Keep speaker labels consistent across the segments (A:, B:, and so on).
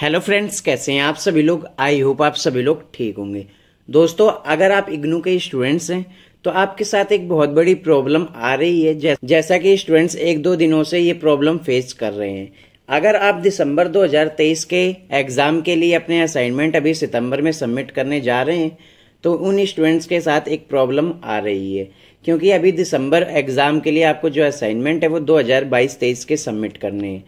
A: hello friends कैसे हैं आप सभी लोग आई होप आप सभी लोग ठीक होंगे दोस्तों अगर आप इग्नू के स्टूडेंट्स हैं तो आपके साथ एक बहुत बड़ी प्रॉब्लम आ रही है जैसा कि स्टूडेंट्स एक दो दिनों से ये प्रॉब्लम फेस कर रहे हैं अगर आप दिसंबर 2023 के एग्ज़ाम के लिए अपने असाइनमेंट अभी सितंबर में सबमिट करने जा रहे हैं तो उन स्टूडेंट्स के साथ एक प्रॉब्लम आ रही है क्योंकि अभी दिसंबर एग्ज़ाम के लिए आपको जो असाइनमेंट है वो 2022-23 के सबमिट करने हैं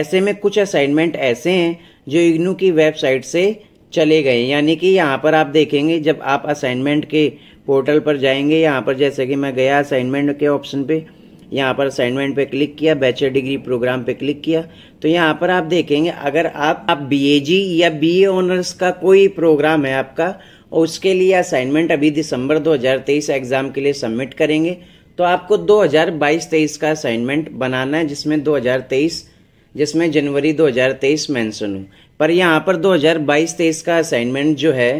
A: ऐसे में कुछ असाइनमेंट ऐसे हैं जो इग्नू की वेबसाइट से चले गए यानी कि यहाँ पर आप देखेंगे जब आप असाइनमेंट के पोर्टल पर जाएंगे यहाँ पर जैसे कि मैं गया असाइनमेंट के ऑप्शन पे यहाँ पर असाइनमेंट पे क्लिक किया बैचलर डिग्री प्रोग्राम पे क्लिक किया तो यहाँ पर आप देखेंगे अगर आप आप बीएजी या बीए ऑनर्स का कोई प्रोग्राम है आपका और उसके लिए असाइनमेंट अभी दिसंबर 2023 एग्ज़ाम के लिए सबमिट करेंगे तो आपको 2022-23 का असाइनमेंट बनाना है जिसमें 2023 जिसमें जनवरी 2023 मेंशन हो पर यहाँ पर 2022-23 का असाइनमेंट जो है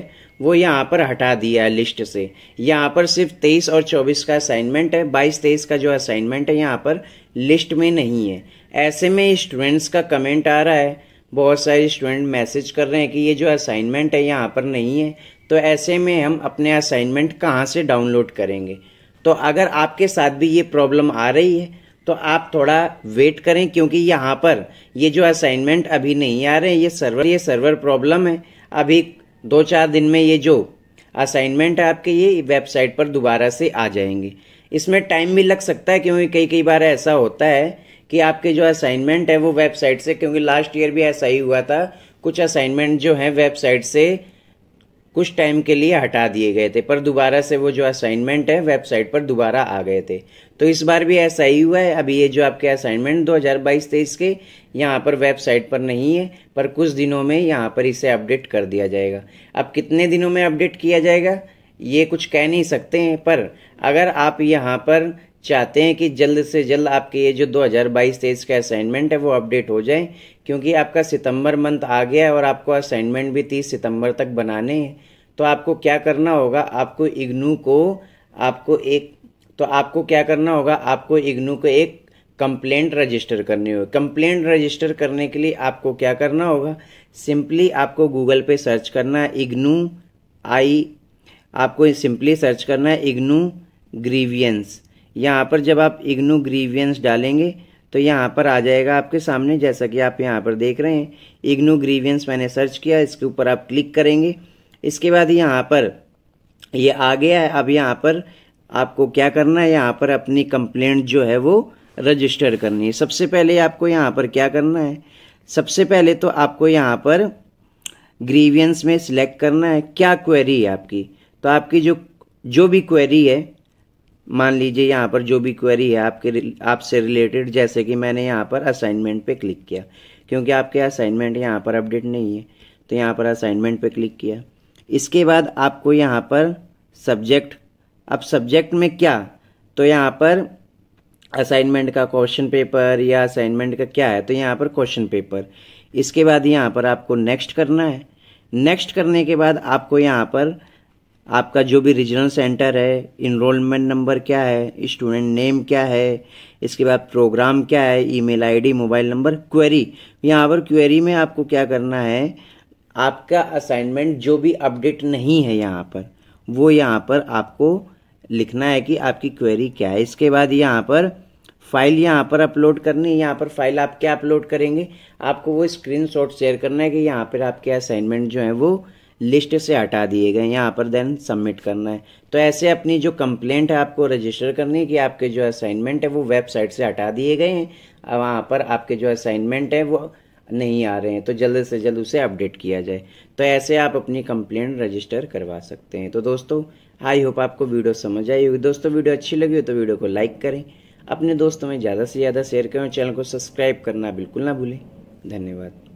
A: वो यहाँ पर हटा दिया है लिस्ट से यहाँ पर सिर्फ 23 और 24 का असाइनमेंट है 22-23 का जो असाइनमेंट है यहाँ पर लिस्ट में नहीं है ऐसे में स्टूडेंट्स का कमेंट आ रहा है बहुत सारे स्टूडेंट मैसेज कर रहे हैं कि ये जो असाइनमेंट है यहाँ पर नहीं है तो ऐसे में हम अपने असाइनमेंट कहाँ से डाउनलोड करेंगे तो अगर आपके साथ भी ये प्रॉब्लम आ रही है तो आप थोड़ा वेट करें क्योंकि यहाँ पर ये जो असाइनमेंट अभी नहीं आ रहे हैं ये सर्वर ये सर्वर प्रॉब्लम है अभी दो चार दिन में ये जो असाइनमेंट है आपके ये वेबसाइट पर दोबारा से आ जाएंगे इसमें टाइम भी लग सकता है क्योंकि कई कई बार ऐसा होता है कि आपके जो असाइनमेंट है वो वेबसाइट से क्योंकि लास्ट ईयर भी ऐसा ही हुआ था कुछ असाइनमेंट जो हैं वेबसाइट से कुछ टाइम के लिए हटा दिए गए थे पर दोबारा से वो जो असाइनमेंट है वेबसाइट पर दोबारा आ गए थे तो इस बार भी ऐसा ही हुआ है अभी ये जो आपके असाइनमेंट 2022-23 के यहाँ पर वेबसाइट पर नहीं है पर कुछ दिनों में यहाँ पर इसे अपडेट कर दिया जाएगा अब कितने दिनों में अपडेट किया जाएगा ये कुछ कह नहीं सकते हैं पर अगर आप यहाँ पर चाहते हैं कि जल्द से जल्द आपके ये जो 2022-23 का असाइनमेंट है वो अपडेट हो जाए क्योंकि आपका सितंबर मंथ आ गया है और आपको असाइनमेंट भी 30 सितंबर तक बनाने हैं तो आपको क्या करना होगा आपको इग्नू को आपको एक तो आपको क्या करना होगा आपको इग्नू को एक कंप्लेंट रजिस्टर करनी होगी कंप्लेंट रजिस्टर करने के लिए आपको क्या करना होगा सिंपली आपको गूगल पे सर्च करना है इग्नू आई आपको सिंपली सर्च करना है इग्नू ग्रीवियंस यहाँ पर जब आप इग्नू ग्रीवियंस डालेंगे तो यहाँ पर आ जाएगा आपके सामने जैसा कि आप यहाँ पर देख रहे हैं इग्नू ग्रीवियंस मैंने सर्च किया इसके ऊपर आप क्लिक करेंगे इसके बाद यहाँ पर ये यह आ गया है अब यहाँ पर आपको क्या करना है यहाँ पर अपनी कंप्लेंट जो है वो रजिस्टर करनी है सबसे पहले आपको यहाँ पर क्या करना है सबसे पहले तो आपको यहाँ पर ग्रीवियंस में सिलेक्ट करना है क्या क्वेरी है आपकी तो आपकी जो जो भी क्वेरी है मान लीजिए यहाँ पर जो भी क्वेरी है आपके आपसे रिलेटेड जैसे कि मैंने यहाँ पर असाइनमेंट पे क्लिक किया क्योंकि आपके असाइनमेंट यहाँ पर अपडेट नहीं है तो यहाँ पर असाइनमेंट पे क्लिक किया इसके बाद आपको यहाँ पर सब्जेक्ट अब सब्जेक्ट में क्या तो यहाँ पर असाइनमेंट का क्वेश्चन पेपर या असाइनमेंट का क्या है तो यहाँ पर क्वेश्चन पेपर इसके बाद यहाँ पर आपको नेक्स्ट करना है नेक्स्ट करने के बाद आपको यहाँ पर आपका जो भी रीजनल सेंटर है इनरोलमेंट नंबर क्या है स्टूडेंट नेम क्या है इसके बाद प्रोग्राम क्या है email ID mobile number query यहाँ पर क्वेरी में आपको क्या करना है आपका असाइनमेंट जो भी अपडेट नहीं है यहाँ पर वो यहाँ पर आपको लिखना है कि आपकी क्वेरी क्या है इसके बाद यहाँ पर फाइल यहाँ पर अपलोड करनी है यहाँ पर फाइल आप क्या अपलोड करेंगे आपको वो स्क्रीनशॉट शेयर करना है कि यहाँ पर आपके असाइनमेंट जो है वो लिस्ट से हटा दिए गए यहाँ पर देन सबमिट करना है तो ऐसे अपनी जो कंप्लेंट है आपको रजिस्टर करनी है कि आपके जो असाइनमेंट है वो वेबसाइट से हटा दिए गए हैं अब वहाँ पर आपके जो असाइनमेंट है वो नहीं आ रहे हैं तो जल्द से जल्द उसे अपडेट किया जाए तो ऐसे आप अपनी कंप्लेंट रजिस्टर करवा सकते हैं तो दोस्तों आई होप आपको वीडियो समझ आई होगी दोस्तों वीडियो अच्छी लगी हो तो वीडियो को लाइक करें अपने दोस्तों में ज़्यादा से ज़्यादा शेयर करें चैनल को सब्सक्राइब करना बिल्कुल ना भूलें धन्यवाद